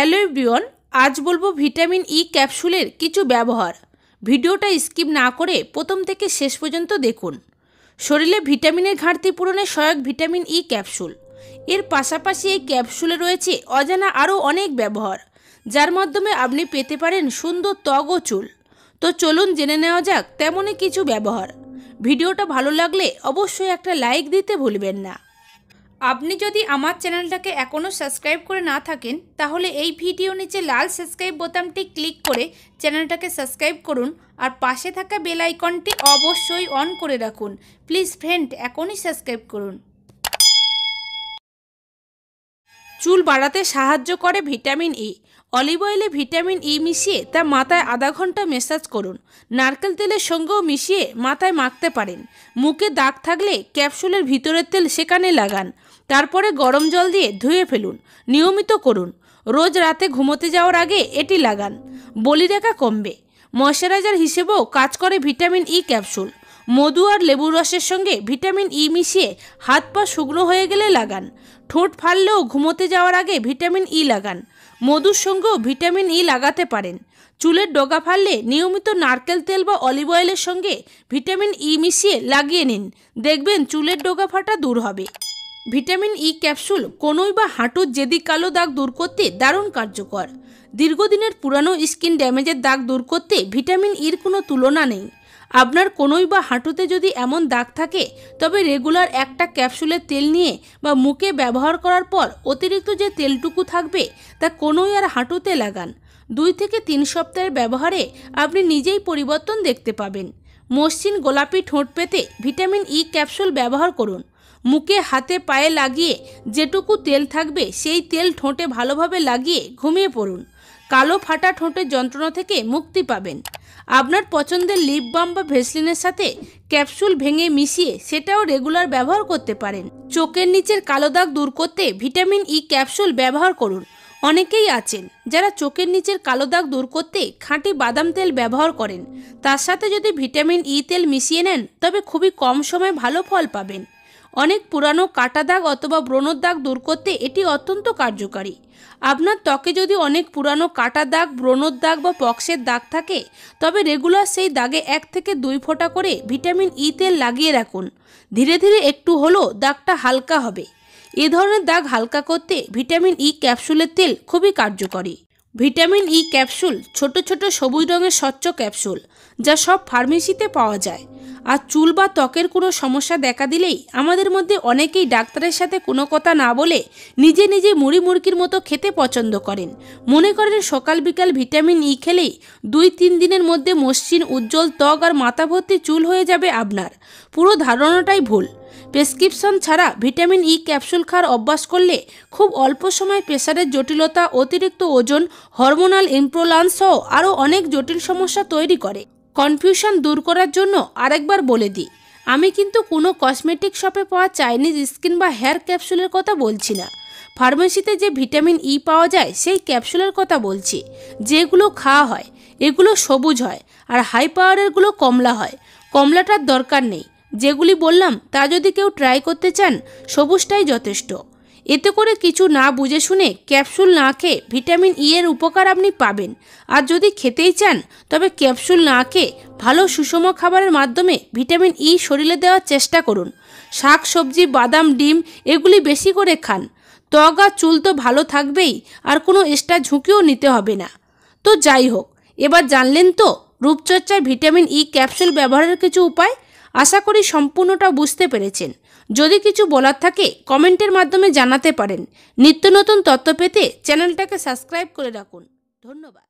Hello everyone আজ বলবো vitamin E ক্যাপসুলের কিছু ব্যবহার ভিডিওটা স্কিপ না করে প্রথম থেকে শেষ পর্যন্ত দেখুন শরীরে ভিটামিনের ঘাটতি পূরণে সহায়ক ভিটামিন ই ক্যাপসুল এর পাশাপাশি এই ক্যাপসুলে রয়েছে অজানা আরও অনেক ব্যবহার যার মাধ্যমে আপনি পেতে পারেন সুন্দর ত্বক ও চুল তো চলুন জেনে নেওয়া যাক তেমনই কিছু ব্যবহার ভিডিওটা ভালো লাগলে অবশ্যই একটা লাইক দিতে ভুলবেন না আপনি যদি আমার চ্যানেলটাকে এখনও সাবস্ক্রাইব করে না থাকেন তাহলে এই ভিডিও নিচে লাল সাবস্ক্রাইব বোতামটি ক্লিক করে চ্যানেলটাকে সাবস্ক্রাইব করুন আর পাশে থাকা বেল আইকনটি অবশ্যই অন করে রাখুন প্লিজ ফ্রেন্ড এখনই সাবস্ক্রাইব করুন চুল বাড়াতে সাহায্য করে ভিটামিন ই e। অলিভ অয়েলে ভিটামিন ই e মিশিয়ে তা মাথায় আধা ঘন্টা মেসাজ করুন নারকেল তেলের সঙ্গেও মিশিয়ে মাথায় মাখতে পারেন মুখে দাগ থাকলে ক্যাপসুলের ভিতরের তেল সেখানে লাগান তারপরে গরম জল দিয়ে ধুয়ে ফেলুন নিয়মিত করুন রোজ রাতে ঘুমোতে যাওয়ার আগে এটি লাগান বলিরেখা কমবে ময়শ্চারাইজার হিসেবেও কাজ করে ভিটামিন ই ক্যাপসুল মধু আর লেবুর রসের সঙ্গে ভিটামিন ই মিশিয়ে হাত পা শুকনো হয়ে গেলে লাগান ঠোঁট ফাললেও ঘুমোতে যাওয়ার আগে ভিটামিন ই লাগান মধুর সঙ্গেও ভিটামিন ই লাগাতে পারেন চুলের ডগা ফাললে নিয়মিত নারকেল তেল বা অলিভ অয়েলের সঙ্গে ভিটামিন ই মিশিয়ে লাগিয়ে নিন দেখবেন চুলের ডগা ফাটা দূর হবে ভিটামিন ই ক্যাপসুল কোনোই বা হাঁটুর জেদি কালো দাগ দূর করতে দারুণ কার্যকর দীর্ঘদিনের পুরানো স্কিন ড্যামেজের দাগ দূর করতে ভিটামিন ইর কোনো তুলনা নেই আপনার কোনোই বা হাঁটুতে যদি এমন দাগ থাকে তবে রেগুলার একটা ক্যাপসুলের তেল নিয়ে বা মুখে ব্যবহার করার পর অতিরিক্ত যে তেলটুকু থাকবে তা কোনোই আর হাঁটুতে লাগান দুই থেকে তিন সপ্তাহের ব্যবহারে আপনি নিজেই পরিবর্তন দেখতে পাবেন মসৃণ গোলাপি ঠোঁট পেতে ভিটামিন ই ক্যাপসুল ব্যবহার করুন মুখে হাতে পায়ে লাগিয়ে যেটুকু তেল থাকবে সেই তেল ঠোঁটে ভালোভাবে লাগিয়ে ঘুমিয়ে পড়ুন কালো ফাটা ঠোঁটের যন্ত্রণা থেকে মুক্তি পাবেন আপনার পছন্দের লিপ বাম বা ভেসলিনের সাথে ক্যাপসুল ভেঙে মিশিয়ে সেটাও রেগুলার ব্যবহার করতে পারেন চোখের নিচের কালো দাগ দূর করতে ভিটামিন ই e ক্যাপসুল ব্যবহার করুন অনেকেই আছেন যারা চোখের নিচের কালো দাগ দূর করতে খাঁটি বাদাম তেল ব্যবহার করেন তার সাথে যদি ভিটামিন ই e তেল মিশিয়ে নেন তবে খুবই কম সময়ে ভালো ফল পাবেন অনেক পুরানো কাটা দাগ অথবা ব্রণর দাগ দূর করতে এটি অত্যন্ত কার্যকারী আপনার ত্বকে যদি অনেক পুরানো কাটা দাগ ব্রণর দাগ বা পক্সের দাগ থাকে তবে রেগুলার সেই দাগে এক থেকে দুই ফোঁটা করে ভিটামিন ই তেল লাগিয়ে রাখুন ধীরে ধীরে একটু হলেও দাগটা হালকা হবে এ ধরনের দাগ হালকা করতে ভিটামিন ই ক্যাপসুলের তেল খুবই কার্যকরী ভিটামিন ই ক্যাপসুল ছোট ছোট সবুজ রঙের স্বচ্ছ ক্যাপসুল যা সব ফার্মেসিতে পাওয়া যায় আর চুল বা ত্বকের কোনো সমস্যা দেখা দিলেই আমাদের মধ্যে অনেকেই ডাক্তারের সাথে কোনো কথা না বলে নিজে নিজে মুড়ি মুরগির মতো খেতে পছন্দ করেন মনে করেন সকাল বিকাল ভিটামিন ই খেলেই দুই তিন দিনের মধ্যে মসৃণ উজ্জ্বল ত্বক আর মাথা ভর্তি চুল হয়ে যাবে আপনার পুরো ধারণাটাই ভুল প্রেসক্রিপশন ছাড়া ভিটামিন ই ক্যাপসুল খাওয়ার অভ্যাস করলে খুব অল্প সময় প্রেশারের জটিলতা অতিরিক্ত ওজন হরমোনাল ইমপ্রোলান্স সহ আরও অনেক জটিল সমস্যা তৈরি করে কনফিউশন দূর করার জন্য আরেকবার বলে দিই আমি কিন্তু কোনো কসমেটিক শপে পাওয়া চাইনিজ স্কিন বা হেয়ার ক্যাপসুলের কথা বলছি না ফার্মেসিতে যে ভিটামিন ই পাওয়া যায় সেই ক্যাপসুলের কথা বলছি যেগুলো খাওয়া হয় এগুলো সবুজ হয় আর হাই পাওয়ারেরগুলো কমলা হয় কমলাটার দরকার নেই যেগুলি বললাম তা যদি কেউ ট্রাই করতে চান সবুজটাই যথেষ্ট এতে করে কিছু না বুঝে শুনে ক্যাপসুল না খেয়ে ভিটামিন ই e এর উপকার আপনি পাবেন আর যদি খেতেই চান তবে ক্যাপসুল না খেয়ে ভালো সুষম খাবারের মাধ্যমে ভিটামিন ই e শরীরে দেওয়ার চেষ্টা করুন শাক সবজি বাদাম ডিম এগুলি বেশি করে খান ত্বক আর চুল তো ভালো থাকবেই আর কোনো এক্সট্রা ঝুঁকিও নিতে হবে না তো যাই হোক এবার জানলেন তো রূপচর্চায় ভিটামিন ই e ক্যাপসুল ব্যবহারের কিছু উপায় আশা করি সম্পূর্ণটা বুঝতে পেরেছেন যদি কিছু বলার থাকে কমেন্টের মাধ্যমে জানাতে পারেন নিত্য নতুন তথ্য পেতে চ্যানেলটাকে সাবস্ক্রাইব করে রাখুন ধন্যবাদ